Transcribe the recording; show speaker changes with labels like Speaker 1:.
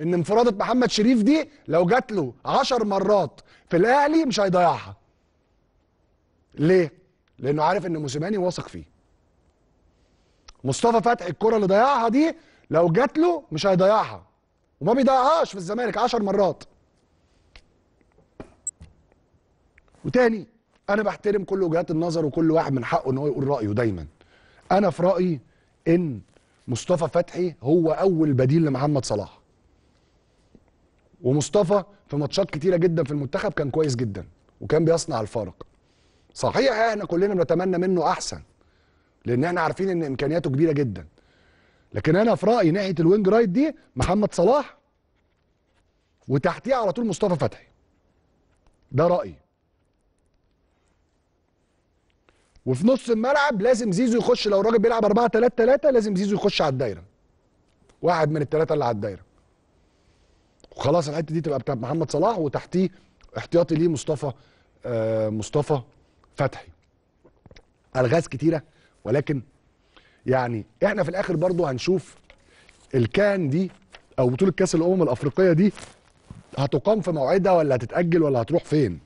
Speaker 1: ان انفراده محمد شريف دي لو جات له 10 مرات في الاهلي مش هيضيعها ليه لانه عارف ان موسيماني واثق فيه مصطفى فتحي الكره اللي ضيعها دي لو جات له مش هيضيعها وما بيضيعهاش في الزمالك 10 مرات وتاني انا بحترم كل وجهات النظر وكل واحد من حقه ان هو يقول رايه دايما انا في رايي ان مصطفى فتحي هو اول بديل لمحمد صلاح ومصطفى في ماتشات كتيره جدا في المنتخب كان كويس جدا وكان بيصنع الفارق صحيح احنا كلنا بنتمنى منه احسن لان احنا عارفين ان امكانياته كبيره جدا لكن انا في رايي ناحيه الوينج رايت دي محمد صلاح وتحتيه على طول مصطفى فتحي ده رايي وفي نص الملعب لازم زيزو يخش لو الراجل بيلعب 4 3 3 لازم زيزو يخش على الدايره واحد من الثلاثه اللي على الدايره خلاص الحته دي تبقى بتاعت محمد صلاح وتحتيه احتياطي ليه مصطفى آه مصطفى فتحي الغاز كتيره ولكن يعني احنا في الاخر برضو هنشوف الكان دي او بطوله كاس الامم الافريقيه دي هتقام في موعدها ولا هتتاجل ولا هتروح فين